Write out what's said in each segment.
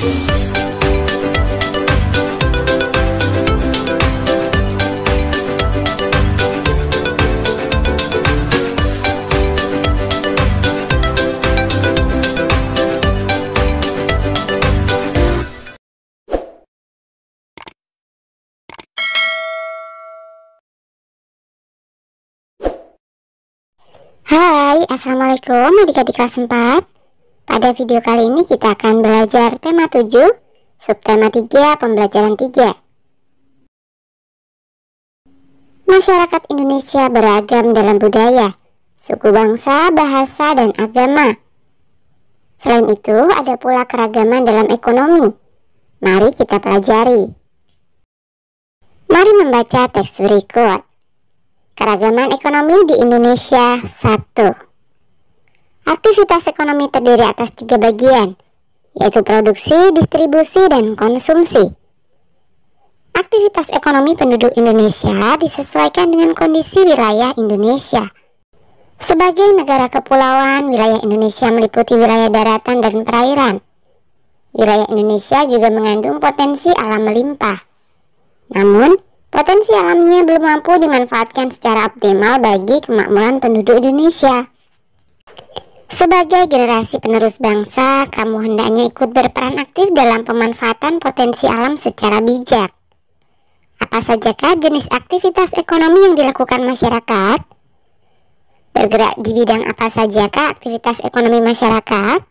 Hai, Assalamualaikum adik-adik kelas 4 pada video kali ini kita akan belajar tema 7, subtema 3, pembelajaran 3. Masyarakat Indonesia beragam dalam budaya, suku bangsa, bahasa, dan agama. Selain itu, ada pula keragaman dalam ekonomi. Mari kita pelajari. Mari membaca teks berikut. Keragaman ekonomi di Indonesia 1. Aktivitas ekonomi terdiri atas tiga bagian, yaitu produksi, distribusi, dan konsumsi. Aktivitas ekonomi penduduk Indonesia disesuaikan dengan kondisi wilayah Indonesia. Sebagai negara kepulauan, wilayah Indonesia meliputi wilayah daratan dan perairan. Wilayah Indonesia juga mengandung potensi alam melimpah. Namun, potensi alamnya belum mampu dimanfaatkan secara optimal bagi kemakmuran penduduk Indonesia. Sebagai generasi penerus bangsa, kamu hendaknya ikut berperan aktif dalam pemanfaatan potensi alam secara bijak. Apa sajakah jenis aktivitas ekonomi yang dilakukan masyarakat? Bergerak di bidang apa sajakah aktivitas ekonomi masyarakat?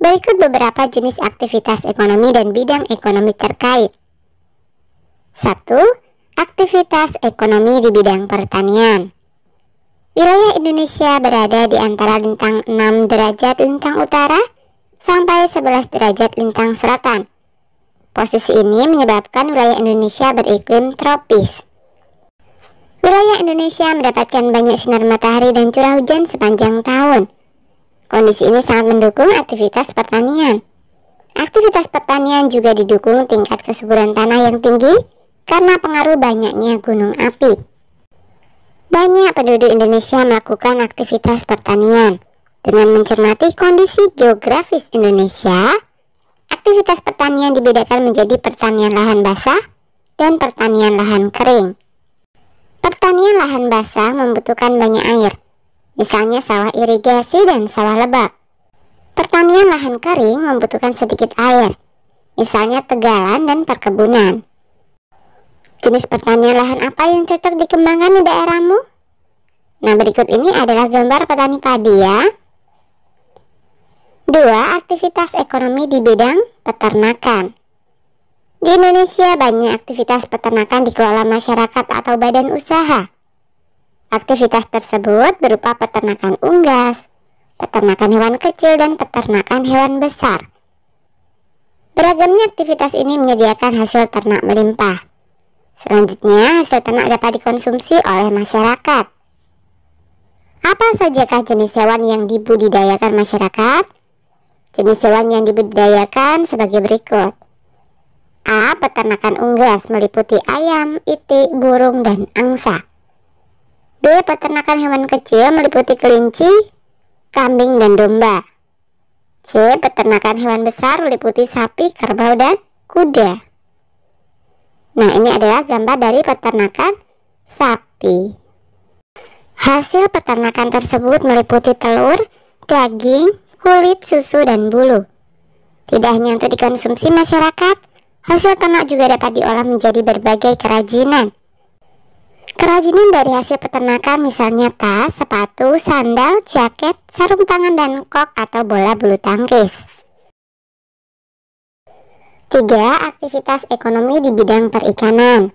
Berikut beberapa jenis aktivitas ekonomi dan bidang ekonomi terkait. 1. Aktivitas ekonomi di bidang pertanian. Wilayah Indonesia berada di antara lintang 6 derajat lintang utara sampai 11 derajat lintang selatan. Posisi ini menyebabkan wilayah Indonesia beriklim tropis. Wilayah Indonesia mendapatkan banyak sinar matahari dan curah hujan sepanjang tahun. Kondisi ini sangat mendukung aktivitas pertanian. Aktivitas pertanian juga didukung tingkat kesuburan tanah yang tinggi karena pengaruh banyaknya gunung api penduduk Indonesia melakukan aktivitas pertanian. Dengan mencermati kondisi geografis Indonesia, aktivitas pertanian dibedakan menjadi pertanian lahan basah dan pertanian lahan kering. Pertanian lahan basah membutuhkan banyak air, misalnya sawah irigasi dan sawah lebak. Pertanian lahan kering membutuhkan sedikit air, misalnya tegalan dan perkebunan. Jenis pertanian lahan apa yang cocok dikembangkan di daerahmu? Nah, berikut ini adalah gambar petani padi ya. Dua Aktivitas ekonomi di bidang peternakan. Di Indonesia banyak aktivitas peternakan dikelola masyarakat atau badan usaha. Aktivitas tersebut berupa peternakan unggas, peternakan hewan kecil dan peternakan hewan besar. Beragamnya aktivitas ini menyediakan hasil ternak melimpah. Selanjutnya, hasil ternak dapat dikonsumsi oleh masyarakat. Apa sajakah jenis hewan yang dibudidayakan masyarakat? Jenis hewan yang dibudidayakan sebagai berikut. A. Peternakan unggas meliputi ayam, itik, burung, dan angsa. B. Peternakan hewan kecil meliputi kelinci, kambing, dan domba. C. Peternakan hewan besar meliputi sapi, kerbau, dan kuda. Nah, ini adalah gambar dari peternakan sapi. Hasil peternakan tersebut meliputi telur, daging, kulit, susu, dan bulu. Tidak hanya untuk dikonsumsi masyarakat, hasil ternak juga dapat diolah menjadi berbagai kerajinan. Kerajinan dari hasil peternakan misalnya tas, sepatu, sandal, jaket, sarung tangan, dan kok atau bola bulu tangkis. 3. Aktivitas ekonomi di bidang perikanan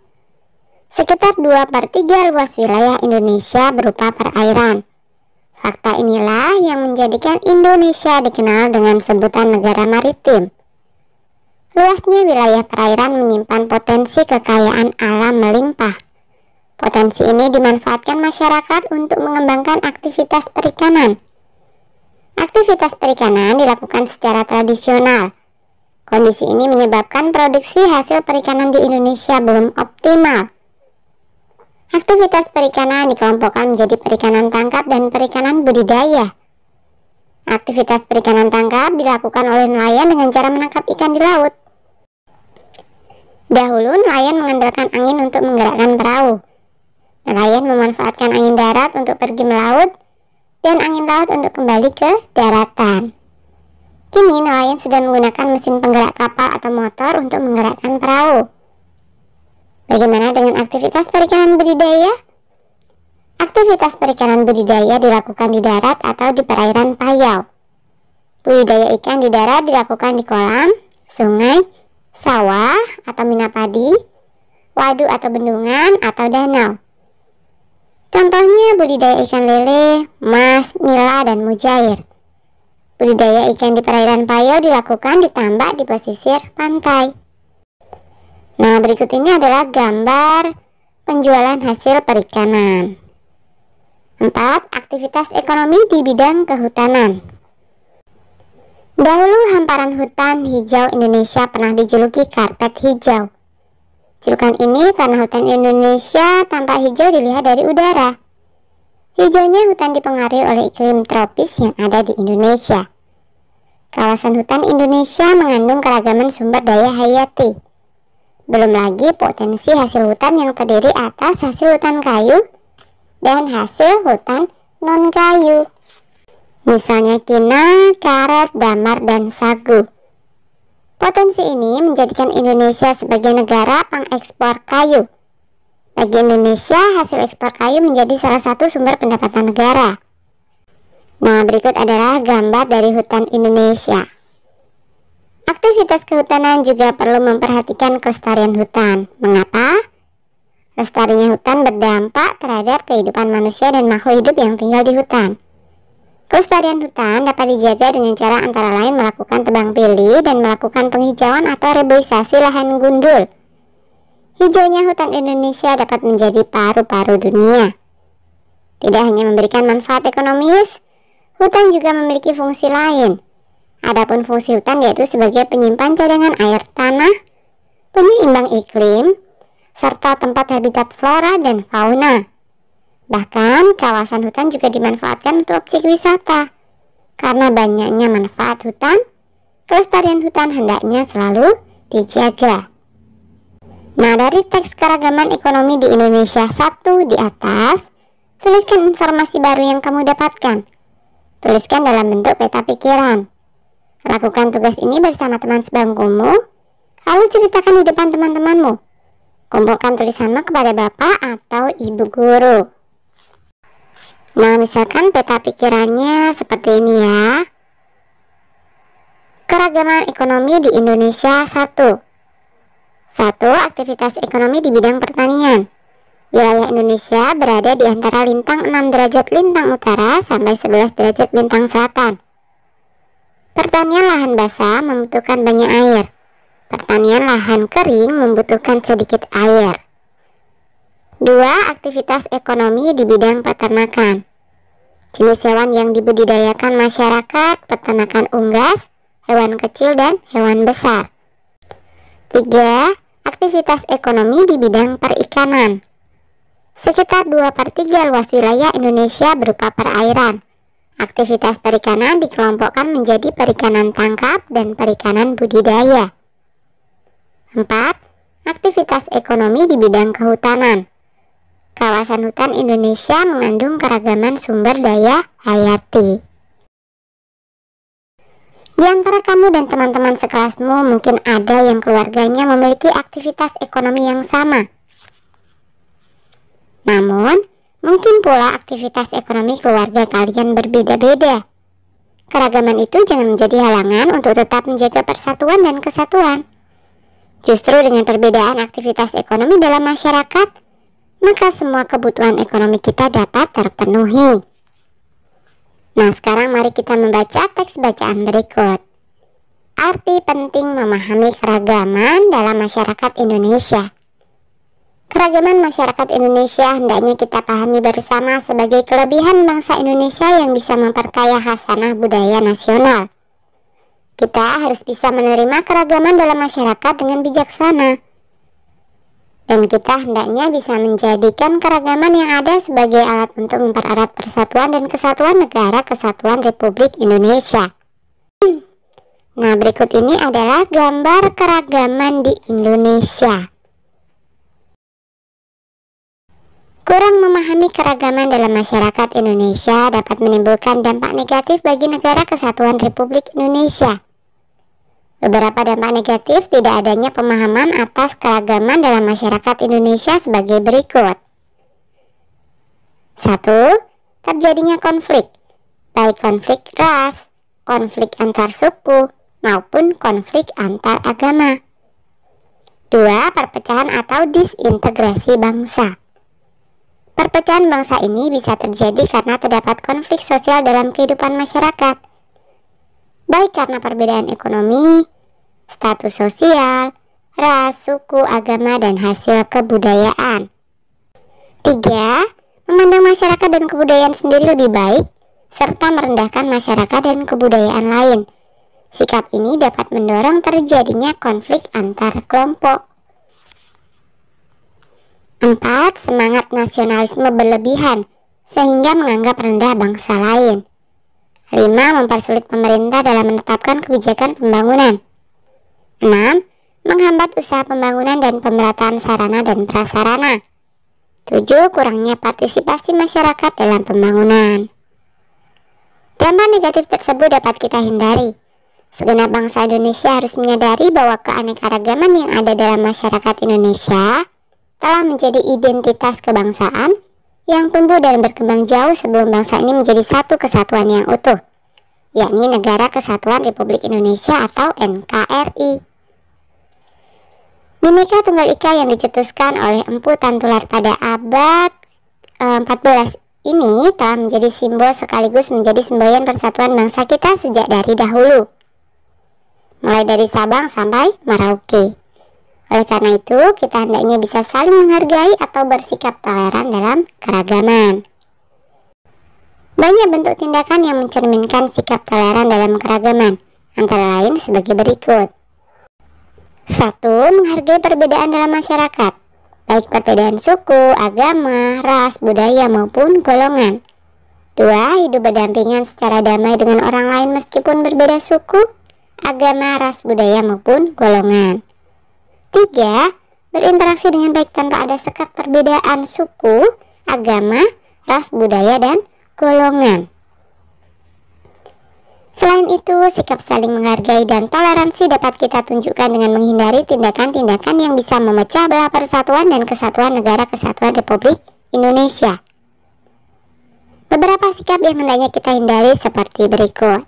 Sekitar 2 per 3 luas wilayah Indonesia berupa perairan. Fakta inilah yang menjadikan Indonesia dikenal dengan sebutan negara maritim. Luasnya wilayah perairan menyimpan potensi kekayaan alam melimpah. Potensi ini dimanfaatkan masyarakat untuk mengembangkan aktivitas perikanan. Aktivitas perikanan dilakukan secara tradisional. Kondisi ini menyebabkan produksi hasil perikanan di Indonesia belum optimal. Aktivitas perikanan dikelompokkan menjadi perikanan tangkap dan perikanan budidaya. Aktivitas perikanan tangkap dilakukan oleh nelayan dengan cara menangkap ikan di laut. Dahulu, nelayan mengandalkan angin untuk menggerakkan perahu. Nelayan memanfaatkan angin darat untuk pergi melaut dan angin laut untuk kembali ke daratan. Kini, nelayan sudah menggunakan mesin penggerak kapal atau motor untuk menggerakkan perahu. Bagaimana dengan aktivitas perikanan budidaya? Aktivitas perikanan budidaya dilakukan di darat atau di perairan payau. Budidaya ikan di darat dilakukan di kolam, sungai, sawah atau mina padi, waduk atau bendungan atau danau. Contohnya budidaya ikan lele, mas, nila, dan mujair. Budidaya ikan di perairan payau dilakukan di tambak di pesisir pantai. Nah, berikut ini adalah gambar penjualan hasil perikanan. 4. Aktivitas ekonomi di bidang kehutanan. Dahulu hamparan hutan hijau Indonesia pernah dijuluki karpet hijau. Julukan ini karena hutan Indonesia tampak hijau dilihat dari udara. Hijaunya hutan dipengaruhi oleh iklim tropis yang ada di Indonesia. Kawasan hutan Indonesia mengandung keragaman sumber daya hayati belum lagi potensi hasil hutan yang terdiri atas hasil hutan kayu dan hasil hutan non kayu. Misalnya kina, karet, damar, dan sagu. Potensi ini menjadikan Indonesia sebagai negara pengekspor kayu. Bagi Indonesia, hasil ekspor kayu menjadi salah satu sumber pendapatan negara. Nah, berikut adalah gambar dari hutan Indonesia. Aktivitas kehutanan juga perlu memperhatikan kelestarian hutan. Mengapa? Lestarinya hutan berdampak terhadap kehidupan manusia dan makhluk hidup yang tinggal di hutan. Kelestarian hutan dapat dijaga dengan cara antara lain melakukan tebang pilih dan melakukan penghijauan atau reboisasi lahan gundul. Hijaunya hutan Indonesia dapat menjadi paru-paru dunia. Tidak hanya memberikan manfaat ekonomis, hutan juga memiliki fungsi lain, Adapun fungsi hutan yaitu sebagai penyimpan cadangan air tanah, penyeimbang iklim, serta tempat habitat flora dan fauna. Bahkan kawasan hutan juga dimanfaatkan untuk objek wisata. Karena banyaknya manfaat hutan, kelestarian hutan hendaknya selalu dijaga. Nah, dari teks keragaman ekonomi di Indonesia 1 di atas, tuliskan informasi baru yang kamu dapatkan. Tuliskan dalam bentuk peta pikiran. Lakukan tugas ini bersama teman sebangkumu, lalu ceritakan di depan teman-temanmu. Kumpulkan tulisanmu kepada bapak atau ibu guru. Nah, misalkan peta pikirannya seperti ini ya. Keragaman ekonomi di Indonesia 1. 1. Aktivitas ekonomi di bidang pertanian. Wilayah Indonesia berada di antara lintang 6 derajat lintang utara sampai 11 derajat lintang selatan. Pertanian lahan basah membutuhkan banyak air. Pertanian lahan kering membutuhkan sedikit air. Dua, aktivitas ekonomi di bidang peternakan. Jenis hewan yang dibudidayakan masyarakat, peternakan unggas, hewan kecil dan hewan besar. Tiga, aktivitas ekonomi di bidang perikanan. Sekitar 2 per 3 luas wilayah Indonesia berupa perairan Aktivitas perikanan dikelompokkan menjadi perikanan tangkap dan perikanan budidaya. 4. Aktivitas ekonomi di bidang kehutanan. Kawasan hutan Indonesia mengandung keragaman sumber daya hayati. Di antara kamu dan teman-teman sekelasmu mungkin ada yang keluarganya memiliki aktivitas ekonomi yang sama. Namun, Mungkin pula aktivitas ekonomi keluarga kalian berbeda-beda. Keragaman itu jangan menjadi halangan untuk tetap menjaga persatuan dan kesatuan. Justru dengan perbedaan aktivitas ekonomi dalam masyarakat, maka semua kebutuhan ekonomi kita dapat terpenuhi. Nah, sekarang mari kita membaca teks bacaan berikut. Arti penting memahami keragaman dalam masyarakat Indonesia. Keragaman masyarakat Indonesia hendaknya kita pahami bersama sebagai kelebihan bangsa Indonesia yang bisa memperkaya hasanah budaya nasional. Kita harus bisa menerima keragaman dalam masyarakat dengan bijaksana. Dan kita hendaknya bisa menjadikan keragaman yang ada sebagai alat untuk mempererat persatuan dan kesatuan negara kesatuan Republik Indonesia. Hmm. Nah, berikut ini adalah gambar keragaman di Indonesia. Kurang memahami keragaman dalam masyarakat Indonesia dapat menimbulkan dampak negatif bagi negara kesatuan Republik Indonesia. Beberapa dampak negatif tidak adanya pemahaman atas keragaman dalam masyarakat Indonesia sebagai berikut. 1. Terjadinya konflik, baik konflik ras, konflik antar suku, maupun konflik antar agama. 2. Perpecahan atau disintegrasi bangsa. Perpecahan bangsa ini bisa terjadi karena terdapat konflik sosial dalam kehidupan masyarakat, baik karena perbedaan ekonomi, status sosial, ras, suku, agama, dan hasil kebudayaan. 3. Memandang masyarakat dan kebudayaan sendiri lebih baik serta merendahkan masyarakat dan kebudayaan lain. Sikap ini dapat mendorong terjadinya konflik antar kelompok. Empat, semangat nasionalisme berlebihan sehingga menganggap rendah bangsa lain. Lima, mempersulit pemerintah dalam menetapkan kebijakan pembangunan. Enam, menghambat usaha pembangunan dan pemerataan sarana dan prasarana. Tujuh, kurangnya partisipasi masyarakat dalam pembangunan. Dampak negatif tersebut dapat kita hindari. Segenap bangsa Indonesia harus menyadari bahwa keanekaragaman yang ada dalam masyarakat Indonesia telah menjadi identitas kebangsaan yang tumbuh dan berkembang jauh sebelum bangsa ini menjadi satu kesatuan yang utuh, yakni Negara Kesatuan Republik Indonesia atau NKRI. Mimika Tunggal Ika yang dicetuskan oleh Empu Tantular pada abad 14 eh, ini telah menjadi simbol sekaligus menjadi semboyan persatuan bangsa kita sejak dari dahulu, mulai dari Sabang sampai Merauke. Oleh karena itu, kita hendaknya bisa saling menghargai atau bersikap toleran dalam keragaman. Banyak bentuk tindakan yang mencerminkan sikap toleran dalam keragaman, antara lain sebagai berikut. 1. Menghargai perbedaan dalam masyarakat, baik perbedaan suku, agama, ras, budaya maupun golongan. 2. Hidup berdampingan secara damai dengan orang lain meskipun berbeda suku, agama, ras, budaya maupun golongan. Tiga, berinteraksi dengan baik tanpa ada sekat perbedaan suku, agama, ras, budaya, dan golongan. Selain itu, sikap saling menghargai dan toleransi dapat kita tunjukkan dengan menghindari tindakan-tindakan yang bisa memecah belah persatuan dan kesatuan negara kesatuan Republik Indonesia. Beberapa sikap yang hendaknya kita hindari seperti berikut.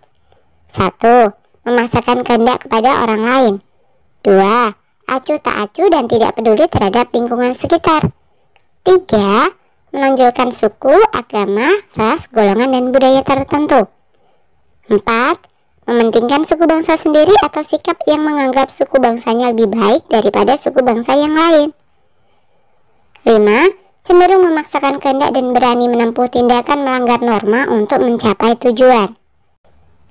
1. Memaksakan kehendak kepada orang lain. 2 acuh tak acuh dan tidak peduli terhadap lingkungan sekitar. 3. Menonjolkan suku, agama, ras, golongan, dan budaya tertentu. 4. Mementingkan suku bangsa sendiri atau sikap yang menganggap suku bangsanya lebih baik daripada suku bangsa yang lain. 5 cenderung memaksakan kehendak dan berani menempuh tindakan melanggar norma untuk mencapai tujuan.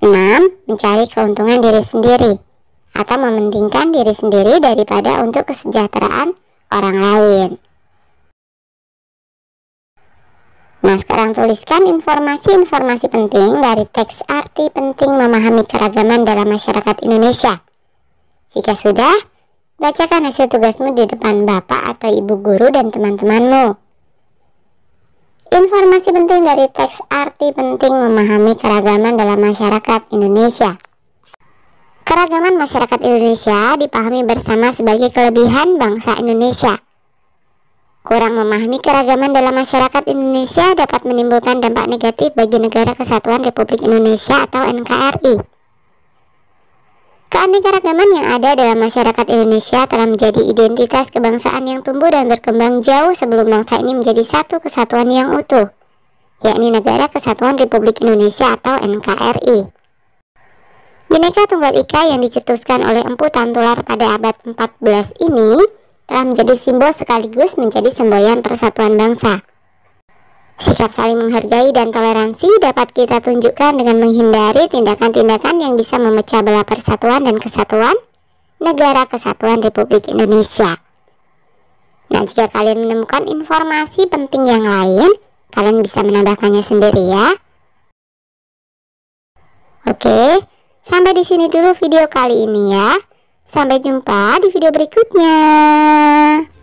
6. Mencari keuntungan diri sendiri atau mementingkan diri sendiri daripada untuk kesejahteraan orang lain. Nah, sekarang tuliskan informasi-informasi penting dari teks arti penting memahami keragaman dalam masyarakat Indonesia. Jika sudah, bacakan hasil tugasmu di depan bapak atau ibu guru dan teman-temanmu. Informasi penting dari teks arti penting memahami keragaman dalam masyarakat Indonesia. Keragaman masyarakat Indonesia dipahami bersama sebagai kelebihan bangsa Indonesia. Kurang memahami keragaman dalam masyarakat Indonesia dapat menimbulkan dampak negatif bagi negara kesatuan Republik Indonesia atau NKRI. Keanekaragaman yang ada dalam masyarakat Indonesia telah menjadi identitas kebangsaan yang tumbuh dan berkembang jauh sebelum bangsa ini menjadi satu kesatuan yang utuh, yakni Negara Kesatuan Republik Indonesia atau NKRI. Bineka Tunggal Ika yang dicetuskan oleh Empu Tantular pada abad 14 ini telah menjadi simbol sekaligus menjadi semboyan persatuan bangsa. Sikap saling menghargai dan toleransi dapat kita tunjukkan dengan menghindari tindakan-tindakan yang bisa memecah belah persatuan dan kesatuan negara kesatuan Republik Indonesia. Nah, jika kalian menemukan informasi penting yang lain, kalian bisa menambahkannya sendiri ya. Oke. Okay. Sampai di sini dulu video kali ini ya. Sampai jumpa di video berikutnya.